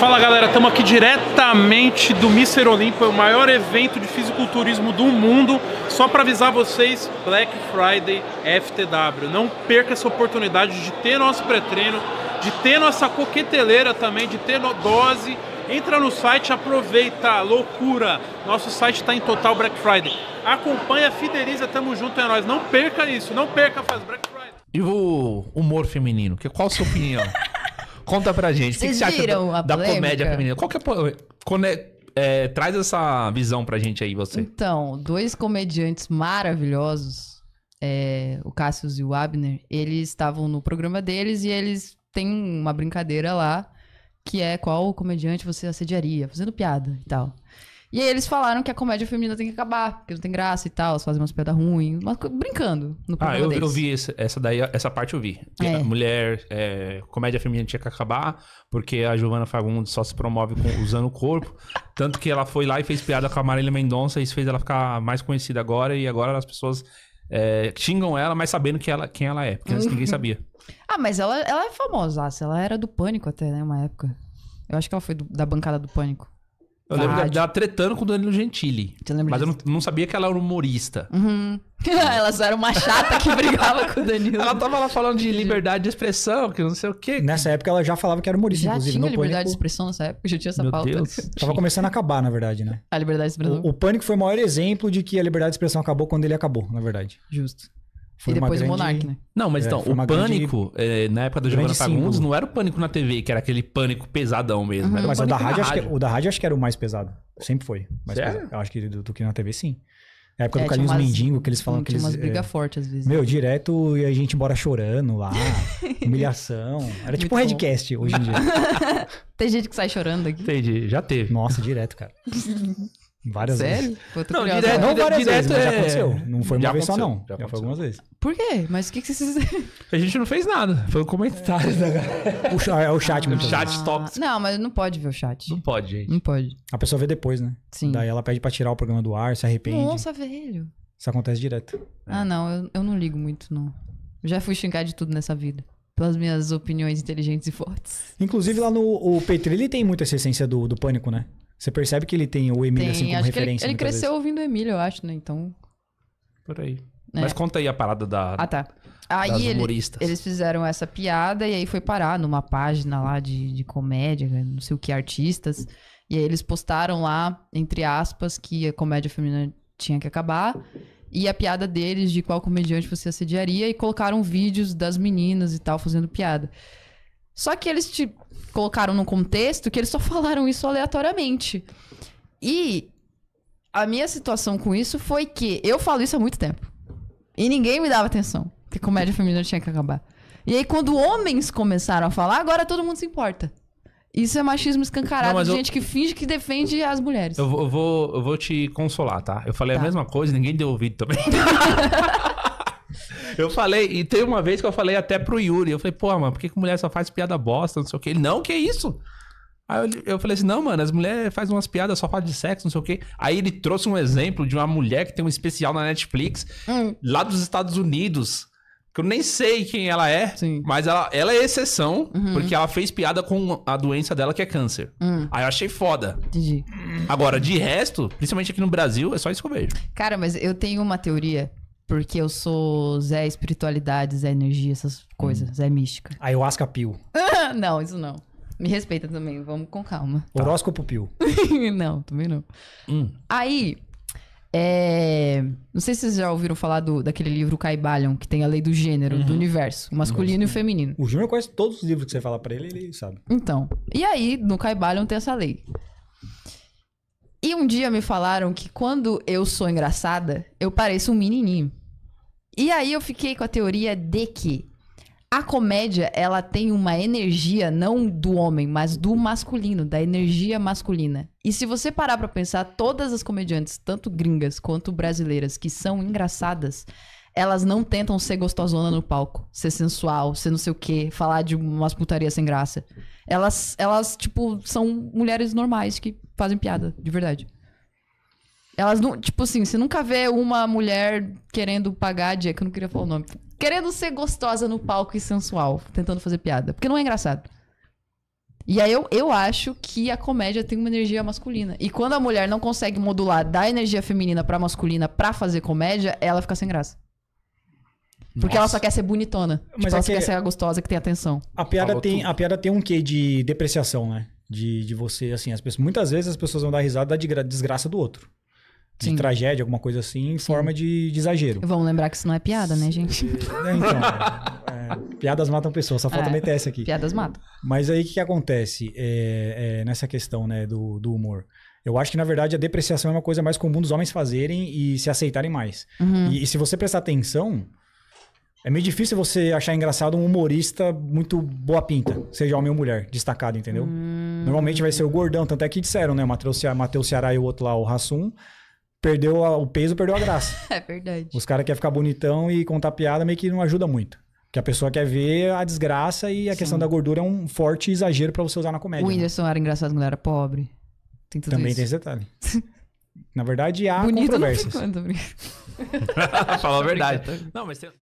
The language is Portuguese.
Fala galera, estamos aqui diretamente do Mister Olimpo, o maior evento de fisiculturismo do mundo. Só para avisar vocês, Black Friday FTW. Não perca essa oportunidade de ter nosso pré-treino, de ter nossa coqueteleira também, de ter dose. Entra no site, aproveita, loucura. Nosso site está em total Black Friday. Acompanha, fideliza, tamo junto é nós. Não perca isso, não perca, faz Black Friday. E o humor feminino, que qual a sua opinião? Conta pra gente. Vocês que que viram da, a da comédia feminina? Qual que é, é, é, traz essa visão pra gente aí, você. Então, dois comediantes maravilhosos, é, o Cassius e o Abner, eles estavam no programa deles e eles têm uma brincadeira lá, que é qual comediante você assediaria, fazendo piada e tal. E aí eles falaram que a comédia feminina tem que acabar, porque não tem graça e tal, elas fazem umas piadas ruins, mas brincando no ah, programa Ah, eu, eu vi essa daí, essa parte eu vi. É. Mulher, é, comédia feminina tinha que acabar, porque a Giovanna Fagundes só se promove com, usando o corpo. tanto que ela foi lá e fez piada com a Marília Mendonça, isso fez ela ficar mais conhecida agora, e agora as pessoas é, xingam ela, mas sabendo que ela, quem ela é, porque antes ninguém sabia. Ah, mas ela, ela é famosa, ela era do Pânico até, né, uma época. Eu acho que ela foi do, da bancada do Pânico. Eu lembro lembro dela tretando com o Danilo Gentili. Mas disso? eu não, não, sabia que ela era humorista. Uhum. ela só era uma chata que brigava com o Danilo. Ela tava lá falando de liberdade de expressão, que não sei o quê. Nessa época ela já falava que era humorista, já inclusive. Tinha liberdade pânico... de expressão nessa época, já tinha essa Meu pauta. Deus. Tava começando a acabar, na verdade, né? A liberdade de expressão. O, o pânico foi o maior exemplo de que a liberdade de expressão acabou quando ele acabou, na verdade. Justo. Foi e depois grande... o Monark, né? Não, mas é, então, o pânico, grande... é, na época do Giovanna Fagundes, não era o pânico na TV, que era aquele pânico pesadão mesmo. Uhum. O mas o da, rádio, rádio. Que, o da rádio acho que era o mais pesado. Sempre foi. Mais Pesado. Eu acho que do, do, que na TV, sim. Na época é, do Carlinhos umas, Mendigo, que eles falam que eles... umas brigas é, fortes, às vezes. Meu, direto e a gente embora chorando lá, humilhação. Era tipo um headcast hoje em dia. Tem gente que sai chorando aqui. Entendi, já teve. Nossa, direto, cara. Várias Sério? vezes. Sério? Não, direto, não várias direto vezes, é... já aconteceu. Não foi uma já vez só, não. Já, já foi algumas vezes. Por quê? Mas o que, que vocês A gente não fez nada. Foi o um comentário da galera. é o chat, ah, O chat ah, top. Não, mas não pode ver o chat. Não pode, gente. Não pode. A pessoa vê depois, né? Sim. Daí ela pede pra tirar o programa do ar, se arrepende. Nossa, velho. Isso acontece direto. Ah, não. Eu, eu não ligo muito, não. Já fui xingar de tudo nessa vida pelas minhas opiniões inteligentes e fortes. Inclusive lá no o Petri, ele tem muita essa essência do, do pânico, né? Você percebe que ele tem o Emílio assim como acho referência? ele, ele cresceu vezes. ouvindo o Emílio, eu acho, né? Então. Por aí. É. Mas conta aí a parada da. Ah, tá. Aí ele, eles fizeram essa piada e aí foi parar numa página lá de, de comédia, né, não sei o que, artistas. E aí eles postaram lá, entre aspas, que a comédia feminina tinha que acabar. E a piada deles de qual comediante você assediaria. E colocaram vídeos das meninas e tal, fazendo piada. Só que eles te colocaram num contexto que eles só falaram isso aleatoriamente. E a minha situação com isso foi que eu falo isso há muito tempo. E ninguém me dava atenção. Que comédia feminina tinha que acabar. E aí, quando homens começaram a falar, agora todo mundo se importa. Isso é machismo escancarado Não, de eu... gente que finge que defende as mulheres. Eu vou, eu vou, eu vou te consolar, tá? Eu falei tá. a mesma coisa ninguém deu ouvido também. Eu falei, e tem uma vez que eu falei até pro Yuri, eu falei, pô, mano, por que, que mulher só faz piada bosta, não sei o quê? Ele, não, que isso? Aí eu, eu falei assim, não, mano, as mulheres fazem umas piadas só falam de sexo, não sei o quê. Aí ele trouxe um exemplo de uma mulher que tem um especial na Netflix, hum. lá dos Estados Unidos, que eu nem sei quem ela é, Sim. mas ela, ela é exceção, uhum. porque ela fez piada com a doença dela que é câncer. Hum. Aí eu achei foda. Entendi. Agora, de resto, principalmente aqui no Brasil, é só isso que eu vejo. Cara, mas eu tenho uma teoria porque eu sou Zé Espiritualidade, Zé Energia, essas coisas, hum. Zé Mística. Ayahuasca Pio. não, isso não. Me respeita também, vamos com calma. Horóscopo Pio. não, também não. Hum. Aí, é... não sei se vocês já ouviram falar do, daquele livro Caibalion, que tem a lei do gênero, uhum. do universo, masculino e uhum. feminino. O Júnior conhece todos os livros que você fala para ele, ele sabe. Então, e aí, no Caibalion tem essa lei. E um dia me falaram que quando eu sou engraçada, eu pareço um menininho. E aí eu fiquei com a teoria de que a comédia, ela tem uma energia não do homem, mas do masculino, da energia masculina. E se você parar para pensar, todas as comediantes, tanto gringas quanto brasileiras, que são engraçadas, elas não tentam ser gostosona no palco, ser sensual, ser não sei o quê, falar de umas putarias sem graça. Elas, elas tipo, são mulheres normais que fazem piada, de verdade. Elas não. Tipo assim, você nunca vê uma mulher querendo pagar de. que eu não queria falar o nome. Querendo ser gostosa no palco e sensual, tentando fazer piada. Porque não é engraçado. E aí eu, eu acho que a comédia tem uma energia masculina. E quando a mulher não consegue modular da energia feminina pra masculina pra fazer comédia, ela fica sem graça. Porque Nossa. ela só quer ser bonitona. Mas tipo, é ela só que... quer ser a gostosa que tem atenção. A piada tem, a piada tem um quê de depreciação, né? De, de você, assim, as pessoas, muitas vezes as pessoas vão dar risada da desgraça do outro de Sim. tragédia, alguma coisa assim, em Sim. forma de, de exagero. Vamos lembrar que isso não é piada, né, gente? É, então, é, piadas matam pessoas, só falta é, BTS aqui. Piadas matam. Mas aí o que, que acontece é, é, nessa questão né, do, do humor? Eu acho que, na verdade, a depreciação é uma coisa mais comum dos homens fazerem e se aceitarem mais. Uhum. E, e, se você prestar atenção, é meio difícil você achar engraçado um humorista muito boa pinta, seja homem ou mulher, destacado, entendeu? Uhum. Normalmente vai ser o gordão, tanto é que disseram, né? O Matheus Ceará e o outro lá, o Rassum perdeu a, o peso, perdeu a graça. é verdade. Os caras querem ficar bonitão e contar piada meio que não ajuda muito. Porque a pessoa quer ver a desgraça e a Sim. questão da gordura é um forte exagero para você usar na comédia. O né? Whindersson né? era engraçado quando era pobre. Tem Também isso. tem esse detalhe. na verdade, há Bonito controvérsias. Fala a verdade. Não, mas tem...